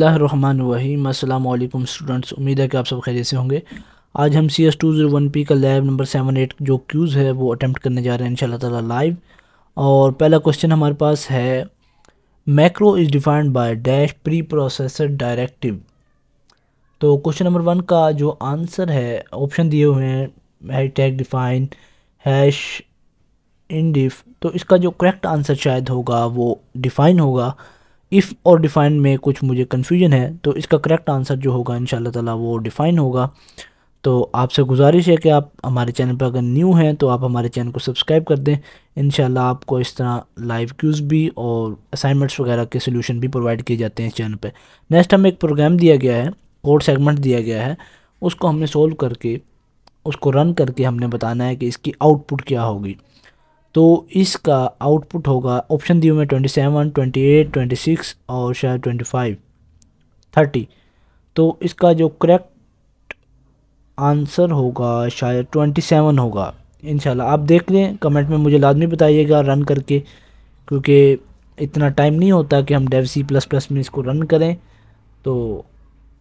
रहीम अस्सलाम स्टूडेंट्स उम्मीद है कि आप सब खैरियत से होंगे आज हम C S two zero one P का लैब नंबर सेवन एट जो क्यूज़ है वो अटैम्प्ट करने जा रहे हैं इन ताला लाइव और पहला क्वेश्चन हमारे पास है macro is defined by dash preprocessor directive तो क्वेश्चन नंबर वन का जो आंसर है ऑप्शन दिए हुए हैं hashtag define hash undef तो इसका जो करेक्ट आंसर शायद होगा वो डिफ़ाइन होगा इफ़ और डिफ़ाइन में कुछ मुझे कन्फ्यूजन है तो इसका करेक्ट आंसर जो होगा इन ताला वो डिफ़ाइन होगा तो आपसे गुजारिश है कि आप हमारे चैनल पर अगर न्यू हैं तो आप हमारे चैनल को सब्सक्राइब कर दें इन आपको इस तरह लाइव क्यूज़ भी और असाइनमेंट्स वगैरह के सोल्यूशन भी प्रोवाइड किए जाते हैं इस चैनल पर नेक्स्ट हमें एक प्रोग्राम दिया गया है कोड सेगमेंट दिया गया है उसको हमने सोल्व करके उसको रन करके हमने बताना है कि इसकी आउटपुट क्या होगी तो इसका आउटपुट होगा ऑप्शन दिए हुए twenty seven twenty eight twenty six और शायद ट्वेंटी फाइव थर्टी तो इसका जो करेक्ट आंसर होगा शायद ट्वेंटी सेवन होगा इनशाला आप देख लें कमेंट में मुझे लाजमी बताइएगा रन करके क्योंकि इतना टाइम नहीं होता कि हम डेव सी प्लस प्लस में इसको रन करें तो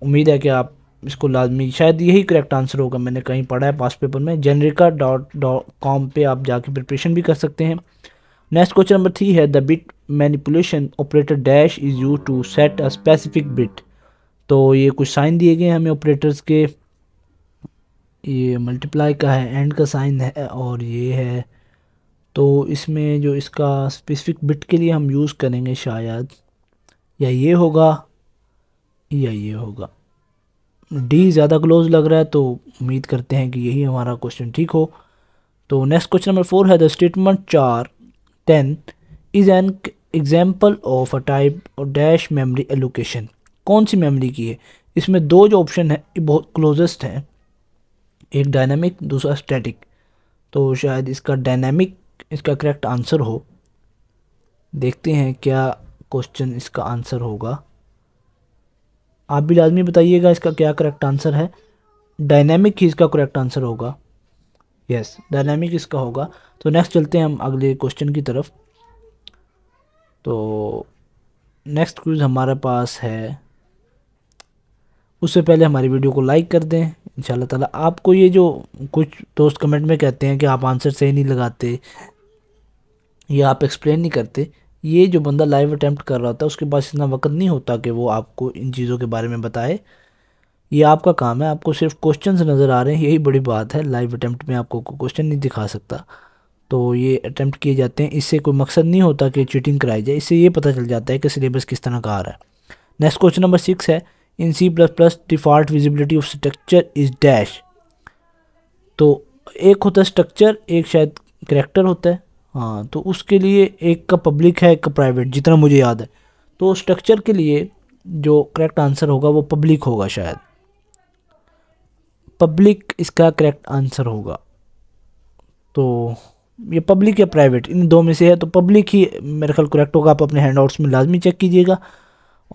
उम्मीद है कि आप इसको लाजमी शायद यही करेक्ट आंसर होगा मैंने कहीं पढ़ा है पास पेपर में जेनरिका डॉट डॉट कॉम पर आप जाके प्रिपरेशन भी कर सकते हैं नेक्स्ट क्वेश्चन नंबर थ्री है the bit manipulation operator dash is you to set a specific bit तो ये कुछ साइन दिए गए हमें ऑपरेटर्स के ये मल्टीप्लाई का है एंड का साइन है और ये है तो इसमें जो इसका स्पेसिफिक बिट के लिए हम यूज़ करेंगे शायद या ये होगा या ये होगा डी ज़्यादा क्लोज लग रहा है तो उम्मीद करते हैं कि यही हमारा क्वेश्चन ठीक हो तो नेक्स्ट क्वेश्चन नंबर फोर है the statement char ten is an example of a type और डैश मेमोरी एलोकेशन कौन सी मेमोरी की है इसमें दो जो ऑप्शन है बहुत क्लोजेस्ट हैं एक डायनामिक दूसरा स्टैटिक तो शायद इसका डायनामिक इसका करेक्ट आंसर हो देखते हैं क्या क्वेश्चन इसका आंसर होगा आप भी लाजमी बताइएगा इसका क्या करेक्ट आंसर है डायनेमिक ही इसका करेक्ट आंसर होगा यस डायनेमिक इसका होगा तो नेक्स्ट चलते हैं हम अगले क्वेश्चन की तरफ तो नेक्स्ट क्विज़ हमारे पास है उससे पहले हमारी वीडियो को लाइक कर दें इन ताला आपको ये जो कुछ दोस्त कमेंट में कहते हैं कि आप आंसर सही नहीं लगाते या आप एक्सप्लेन नहीं करते ये जो बंदा लाइव अटैम्प्ट कर रहा था उसके पास इतना वक्त नहीं होता कि वो आपको इन चीज़ों के बारे में बताए ये आपका काम है आपको सिर्फ क्वेश्चन नज़र आ रहे हैं यही बड़ी बात है लाइव अटैम्प्ट में आपको क्वेश्चन नहीं दिखा सकता तो ये अटैम्प्ट किए जाते हैं इससे कोई मकसद नहीं होता कि चीटिंग कराई जाए इससे ये पता चल जाता है कि सिलेबस किस तरह का आ रहा है नेक्स्ट क्वेश्चन नंबर सिक्स है in C plus plus default visibility of structure is dash तो एक होता है स्ट्रक्चर एक शायद करेक्टर होता है हाँ तो उसके लिए एक का पब्लिक है एक का प्राइवेट जितना मुझे याद है तो स्ट्रक्चर के लिए जो करेक्ट आंसर होगा वो पब्लिक होगा शायद पब्लिक इसका करेक्ट आंसर होगा तो ये पब्लिक या प्राइवेट इन दो में से है तो पब्लिक ही मेरे ख्याल करेक्ट होगा आप अपने हैंड आउट्स में लाजमी चेक कीजिएगा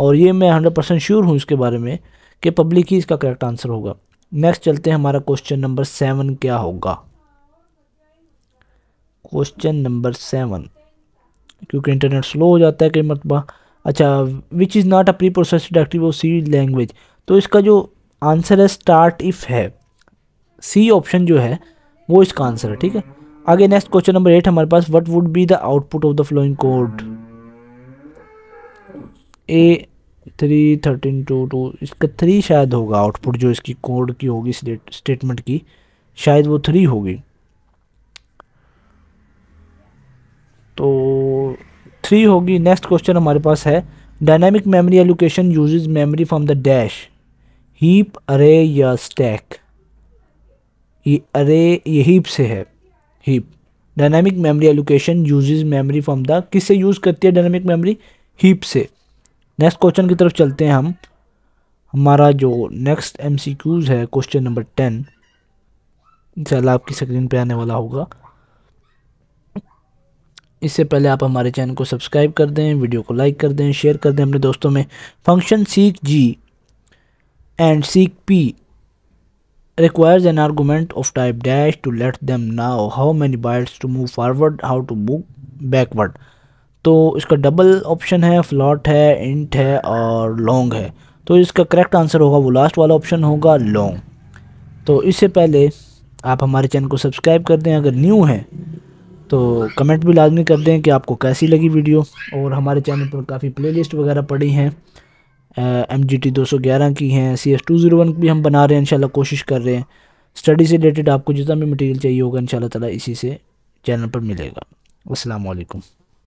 और ये मैं हंड्रेड परसेंट श्योर हूँ इसके बारे में कि पब्लिक ही इसका करेक्ट आंसर होगा नेक्स्ट चलते हैं हमारा क्वेश्चन नंबर सेवन क्या होगा क्वेश्चन नंबर सेवन क्योंकि इंटरनेट स्लो हो जाता है कई मरतबा अच्छा which is not a pre processed active of C language तो इसका जो आंसर है स्टार्ट इफ़ है सी ऑप्शन जो है वो इसका आंसर है ठीक है आगे नेक्स्ट क्वेश्चन नंबर एट हमारे पास what would be the output of the following code A three thirteen two two इसका थ्री शायद होगा आउटपुट जो इसकी कोड की होगी स्टेटमेंट की शायद वो थ्री होगी तो थ्री होगी नेक्स्ट क्वेश्चन हमारे पास है dynamic memory allocation uses memory from the dash heap अरे या स्टैक ये अरे ये हीप से है heap dynamic memory allocation uses memory from the किससे यूज़ करती है डायनामिक मेमोरी हीप से नेक्स्ट क्वेश्चन की तरफ चलते हैं हम हमारा जो नेक्स्ट एमसीक्यूज है क्वेश्चन नंबर टेन इंशाल्लाह आपकी स्क्रीन पे आने वाला होगा इससे पहले आप हमारे चैनल को सब्सक्राइब कर दें वीडियो को लाइक कर दें शेयर कर दें अपने दोस्तों में function seekg and seekp requires an argument of type dash to let them know how many bytes to move forward how to move backward तो इसका डबल ऑप्शन है फ्लॉट है इंट है और लॉन्ग है तो इसका correct answer होगा वो लास्ट वाला ऑप्शन होगा लॉन्ग तो इससे पहले आप हमारे चैनल को सब्सक्राइब कर दें अगर न्यू हैं तो कमेंट भी लाजमी कर दें कि आपको कैसी लगी वीडियो और हमारे चैनल पर काफ़ी प्लेलिस्ट वगैरह पड़ी हैं एम जी टी दो सौ ग्यारह की हैं C S two zero one भी हम बना रहे हैं इंशाल्लाह कोशिश कर रहे हैं स्टडी से रिलेटेड आपको जितना भी मटेरियल चाहिए होगा इन ताला इसी से चैनल पर मिलेगा असलकम